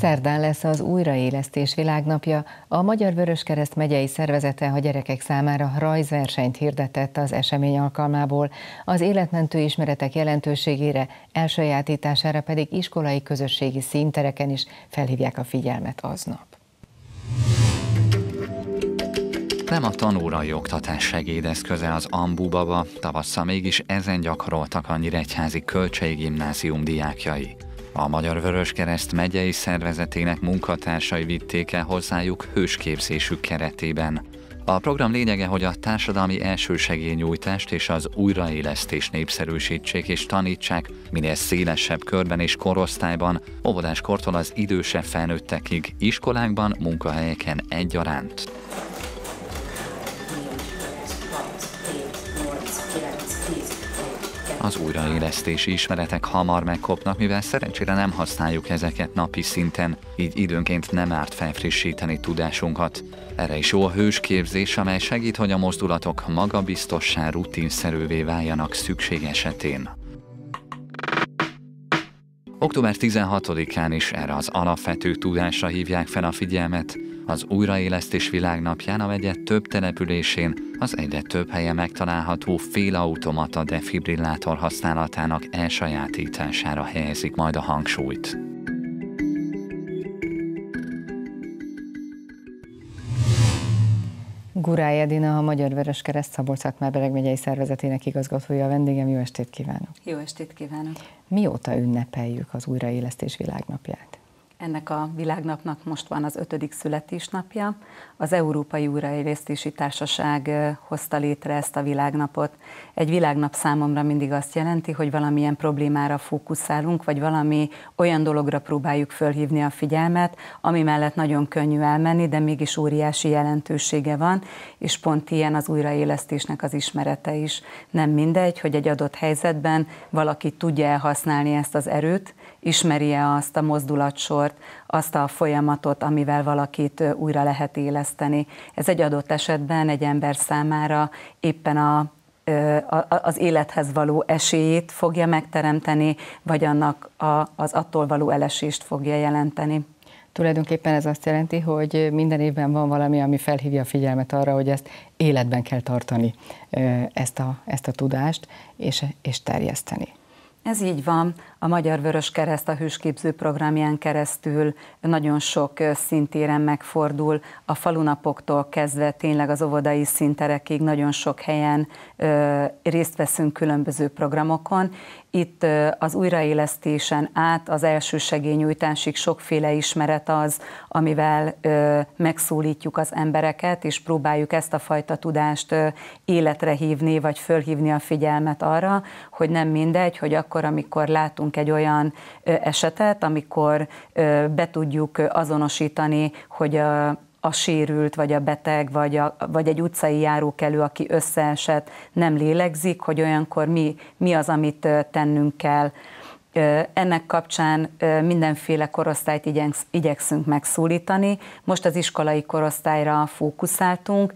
Szerdán lesz az Újraélesztés Világnapja. A Magyar Vöröskereszt megyei szervezete a gyerekek számára rajzversenyt hirdetett az esemény alkalmából. Az életmentő ismeretek jelentőségére, elsajátítására pedig iskolai közösségi színtereken is felhívják a figyelmet aznap. Nem a tanórai oktatás segédeszköze az ambubaba, tavassza mégis ezen gyakoroltak a Nyíregyházi Kölcsei Gimnázium diákjai. A Magyar Vöröskereszt megyei szervezetének munkatársai vitték el hozzájuk hősképzésük keretében. A program lényege, hogy a társadalmi elsősegélynyújtást és az újraélesztést népszerűsítsék és tanítsák minél szélesebb körben és korosztályban, óvodáskortól az idősebb felnőttekig, iskolákban, munkahelyeken egyaránt. az újraélesztési ismeretek hamar megkopnak, mivel szerencsére nem használjuk ezeket napi szinten, így időnként nem árt felfrissíteni tudásunkat. Erre is jó a hősképzés, amely segít, hogy a mozdulatok magabiztossá rutinszerűvé váljanak szükség esetén. Október 16-án is erre az alapvető tudásra hívják fel a figyelmet. Az Újraélesztés Világnapján a megye több településén az egyre több helyen megtalálható félautomata defibrillátor használatának elsajátítására helyezik majd a hangsúlyt. Gurály Edina, a Magyar Vörös Kereszt szabolcs szakmábereg megyei szervezetének igazgatója a vendégem. Jó estét kívánok! Jó estét kívánok! Mióta ünnepeljük az újraélesztés világnapját? Ennek a világnapnak most van az ötödik születésnapja. Az Európai Újraélesztési Társaság hozta létre ezt a világnapot. Egy világnap számomra mindig azt jelenti, hogy valamilyen problémára fókuszálunk, vagy valami olyan dologra próbáljuk fölhívni a figyelmet, ami mellett nagyon könnyű elmenni, de mégis óriási jelentősége van, és pont ilyen az újraélesztésnek az ismerete is. Nem mindegy, hogy egy adott helyzetben valaki tudja elhasználni ezt az erőt, ismeri-e azt a mozdulatsort, azt a folyamatot, amivel valakit újra lehet éleszteni. Ez egy adott esetben egy ember számára éppen a az élethez való esélyét fogja megteremteni, vagy annak a, az attól való elesést fogja jelenteni. Tulajdonképpen ez azt jelenti, hogy minden évben van valami, ami felhívja a figyelmet arra, hogy ezt életben kell tartani, ezt a, ezt a tudást, és, és terjeszteni. Ez így van. A Magyar Vörös Kereszt a hősképző programján keresztül nagyon sok szintéren megfordul, a falunapoktól kezdve tényleg az óvodai szinterekig nagyon sok helyen ö, részt veszünk különböző programokon. Itt ö, az újraélesztésen át az első segélynyújtásig sokféle ismeret az, amivel ö, megszólítjuk az embereket, és próbáljuk ezt a fajta tudást ö, életre hívni, vagy fölhívni a figyelmet arra, hogy nem mindegy, hogy akkor akkor, amikor látunk egy olyan esetet, amikor be tudjuk azonosítani, hogy a a sérült, vagy a beteg, vagy, a, vagy egy utcai járókelő, aki összeesett, nem lélegzik, hogy olyankor mi, mi az, amit tennünk kell. Ennek kapcsán mindenféle korosztályt igyekszünk megszólítani. Most az iskolai korosztályra fókuszáltunk,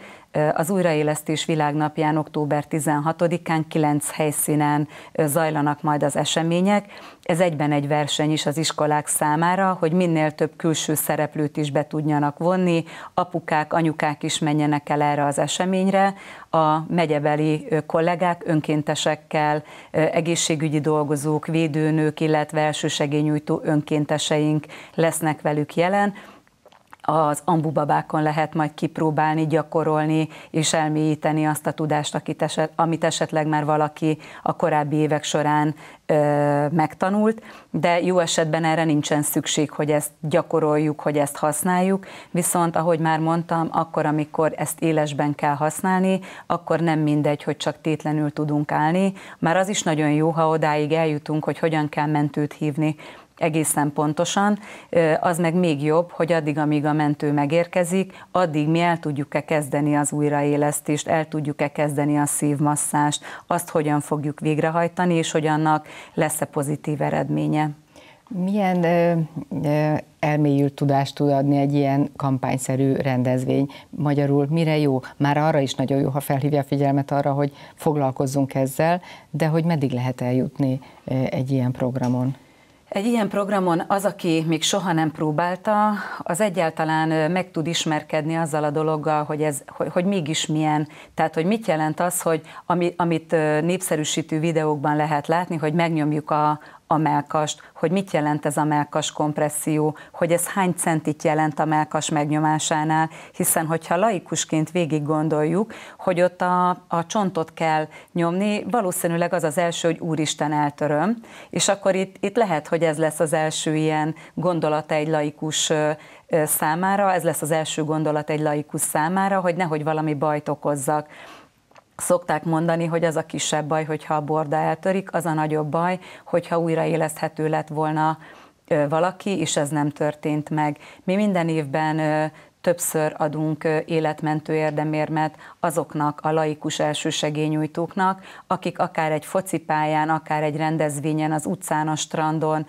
az Újraélesztés Világnapján október 16-án kilenc helyszínen zajlanak majd az események. Ez egyben egy verseny is az iskolák számára, hogy minél több külső szereplőt is be tudjanak vonni, apukák, anyukák is menjenek el erre az eseményre, a megyebeli kollégák önkéntesekkel, egészségügyi dolgozók, védőnők, illetve elsősegényújtó önkénteseink lesznek velük jelen, az ambubabákon lehet majd kipróbálni, gyakorolni és elmélyíteni azt a tudást, akit eset, amit esetleg már valaki a korábbi évek során ö, megtanult, de jó esetben erre nincsen szükség, hogy ezt gyakoroljuk, hogy ezt használjuk, viszont ahogy már mondtam, akkor, amikor ezt élesben kell használni, akkor nem mindegy, hogy csak tétlenül tudunk állni. Már az is nagyon jó, ha odáig eljutunk, hogy hogyan kell mentőt hívni, egészen pontosan, az meg még jobb, hogy addig, amíg a mentő megérkezik, addig mi el tudjuk-e kezdeni az újraélesztést, el tudjuk-e kezdeni a szívmasszást, azt hogyan fogjuk végrehajtani, és hogy annak lesz-e pozitív eredménye. Milyen ö, ö, elmélyült tudást tud adni egy ilyen kampányszerű rendezvény? Magyarul mire jó? Már arra is nagyon jó, ha felhívja a figyelmet arra, hogy foglalkozzunk ezzel, de hogy meddig lehet eljutni egy ilyen programon? Egy ilyen programon az, aki még soha nem próbálta, az egyáltalán meg tud ismerkedni azzal a dologgal, hogy, ez, hogy, hogy mégis milyen, tehát hogy mit jelent az, hogy ami, amit népszerűsítő videókban lehet látni, hogy megnyomjuk a, a melkast, hogy mit jelent ez a melkas kompresszió, hogy ez hány centit jelent a melkas megnyomásánál, hiszen hogyha laikusként végig gondoljuk, hogy ott a, a csontot kell nyomni, valószínűleg az az első, hogy Úristen eltöröm, és akkor itt, itt lehet, hogy ez lesz az első ilyen gondolata egy laikus számára, ez lesz az első gondolat egy laikus számára, hogy nehogy valami bajt okozzak Szokták mondani, hogy az a kisebb baj, hogyha a borda eltörik, az a nagyobb baj, hogyha újraéleszthető lett volna valaki, és ez nem történt meg. Mi minden évben többször adunk életmentő érdemérmet azoknak a laikus elsősegényújtóknak, akik akár egy focipályán, akár egy rendezvényen, az utcán, a strandon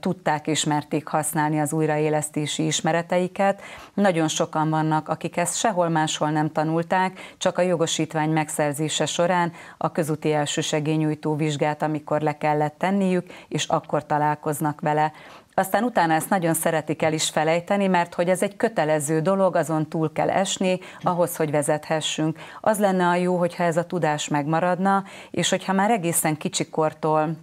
tudták, ismerték használni az újraélesztési ismereteiket. Nagyon sokan vannak, akik ezt sehol máshol nem tanulták, csak a jogosítvány megszerzése során a közúti elsősegényújtó vizsgát, amikor le kellett tenniük, és akkor találkoznak vele aztán utána ezt nagyon szeretik el is felejteni, mert hogy ez egy kötelező dolog, azon túl kell esni, ahhoz, hogy vezethessünk. Az lenne a jó, hogyha ez a tudás megmaradna, és hogyha már egészen kicsikortól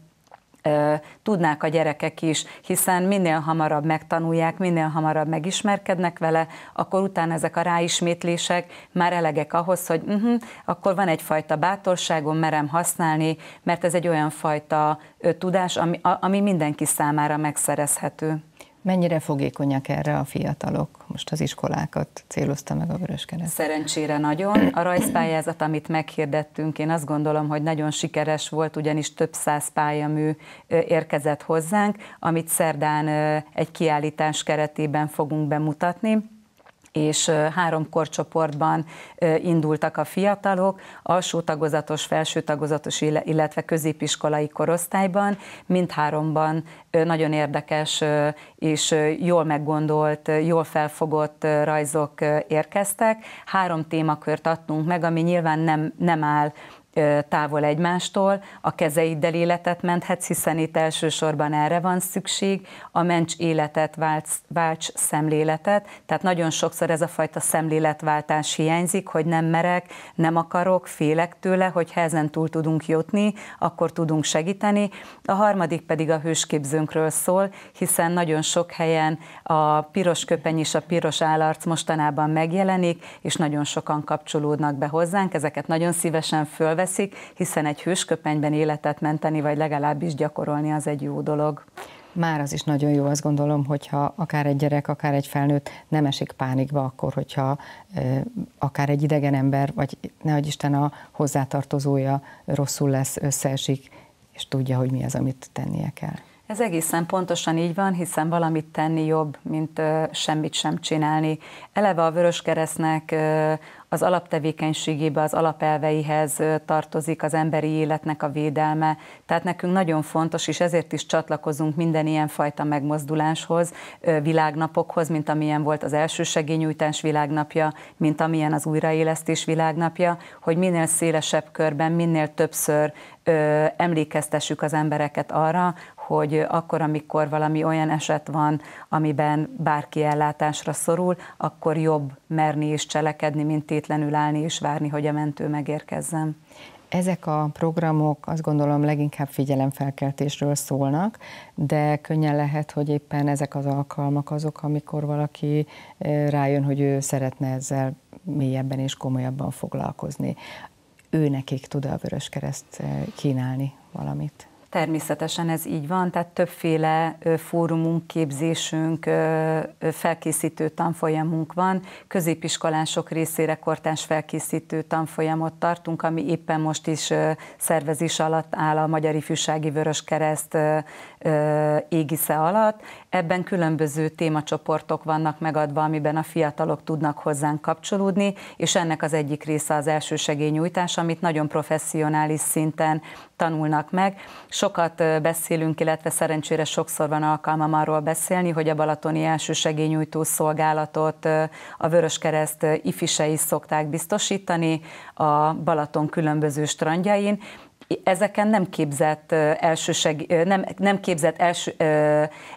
tudnák a gyerekek is, hiszen minél hamarabb megtanulják, minél hamarabb megismerkednek vele, akkor utána ezek a ráismétlések már elegek ahhoz, hogy uh-huh, akkor van egyfajta bátorságom, merem használni, mert ez egy olyan fajta tudás, ami, ami mindenki számára megszerezhető. Mennyire fogékonyak erre a fiatalok? Most az iskolákat célozta meg a Vöröskereszt. Szerencsére nagyon. A rajzpályázat, amit meghirdettünk, én azt gondolom, hogy nagyon sikeres volt, ugyanis több száz pályamű érkezett hozzánk, amit szerdán egy kiállítás keretében fogunk bemutatni és három korcsoportban indultak a fiatalok, alsó tagozatos, felső tagozatos, illetve középiskolai korosztályban, mindháromban nagyon érdekes és jól meggondolt, jól felfogott rajzok érkeztek. Három témakört adtunk meg, ami nyilván nem, nem áll távol egymástól, a kezeiddel életet menthetsz, hiszen itt elsősorban erre van szükség, a ments életet, válts, válts szemléletet, tehát nagyon sokszor ez a fajta szemléletváltás hiányzik, hogy nem merek, nem akarok, félek tőle, hogyha ezen túl tudunk jutni, akkor tudunk segíteni. A harmadik pedig a hősképzőnkről szól, hiszen nagyon sok helyen a piros köpeny és a piros állarc mostanában megjelenik, és nagyon sokan kapcsolódnak be hozzánk, ezeket nagyon szívesen fölveszünk, veszik, hiszen egy hősköpenyben életet menteni, vagy legalábbis gyakorolni az egy jó dolog. Már az is nagyon jó, azt gondolom, hogyha akár egy gyerek, akár egy felnőtt nem esik pánikba akkor, hogyha akár egy idegen ember, vagy nehogy Isten a hozzátartozója rosszul lesz, összeesik, és tudja, hogy mi az, amit tennie kell. Ez egészen pontosan így van, hiszen valamit tenni jobb, mint ö, semmit sem csinálni. Eleve a Vöröskeresztnek az alaptevékenységébe, az alapelveihez tartozik az emberi életnek a védelme. Tehát nekünk nagyon fontos, és ezért is csatlakozunk minden ilyen fajta megmozduláshoz, világnapokhoz, mint amilyen volt az első segélynyújtás világnapja, mint amilyen az újraélesztés világnapja, hogy minél szélesebb körben, minél többször ö, emlékeztessük az embereket arra, hogy akkor, amikor valami olyan eset van, amiben bárki ellátásra szorul, akkor jobb merni és cselekedni, mint feltétlenül állni és várni, hogy a mentő megérkezzen. Ezek a programok azt gondolom leginkább figyelemfelkeltésről szólnak, de könnyen lehet, hogy éppen ezek az alkalmak azok, amikor valaki eh, rájön, hogy ő szeretne ezzel mélyebben és komolyabban foglalkozni. Ő nekik tud a Vörös Kereszt eh, kínálni valamit. Természetesen ez így van, tehát többféle fórumunk, képzésünk, felkészítő tanfolyamunk van. Középiskolások részére kortás felkészítő tanfolyamot tartunk, ami éppen most is szervezés alatt áll a Magyar Ifjúsági Vöröskereszt égisze alatt. Ebben különböző témacsoportok vannak megadva, amiben a fiatalok tudnak hozzánk kapcsolódni, és ennek az egyik része az elsősegélynyújtás, amit nagyon professzionális szinten tanulnak meg. Sokat beszélünk, illetve szerencsére sokszor van alkalmam arról beszélni, hogy a Balatoni elsősegélynyújtó szolgálatot a Vöröskereszt ifisei szokták biztosítani a Balaton különböző strandjain, ezeken nem képzett, elsőség nem, nem képzett els,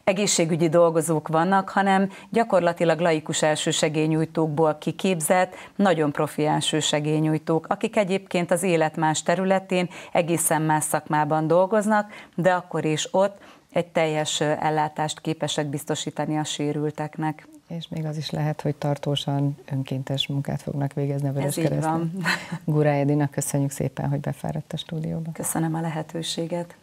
egészségügyi dolgozók vannak, hanem gyakorlatilag laikus elsősegényújtókból kiképzett, nagyon profi elsősegényújtók, akik egyébként az élet más területén egészen más szakmában dolgoznak, de akkor is ott egy teljes ellátást képesek biztosítani a sérülteknek. És még az is lehet, hogy tartósan önkéntes munkát fognak végezni a Vörös van. Gura Edina, köszönjük szépen, hogy befáradt a stúdióba. Köszönöm a lehetőséget.